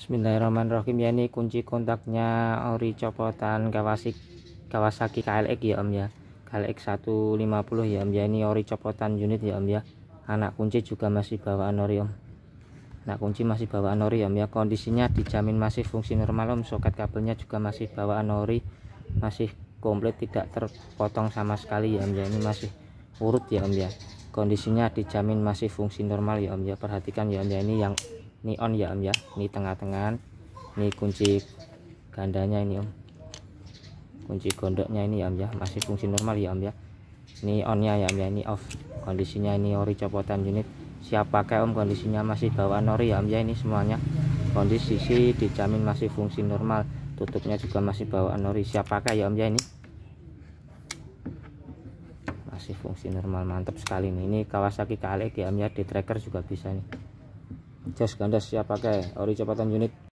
Bismillahirrahmanirrahim ya ini kunci kontaknya ori copotan Kawasaki Kawasaki KLX ya Om ya. KLX 150 ya Om ya ini ori copotan unit ya Om ya. Anak kunci juga masih bawaan ori Om. Anak kunci masih bawaan ori ya Om ya. Kondisinya dijamin masih fungsi normal Om. Soket kabelnya juga masih bawaan ori. Masih komplit tidak terpotong sama sekali ya Om ya. Ini masih urut ya Om ya. Kondisinya dijamin masih fungsi normal ya Om ya. Perhatikan ya Om ya ini yang ini on ya om ya ini tengah-tengah ini kunci gandanya ini om kunci gondoknya ini ya om ya masih fungsi normal ya om ya ini onnya ya om ya ini off kondisinya ini ori copotan unit siap pakai om kondisinya masih bawaan ori ya om ya ini semuanya kondisi sih dijamin masih fungsi normal tutupnya juga masih bawaan ori siap pakai ya om ya ini masih fungsi normal mantap sekali nih ini Kawasaki KLX ya om ya di tracker juga bisa nih jas ganda siap pakai ori cepatan unit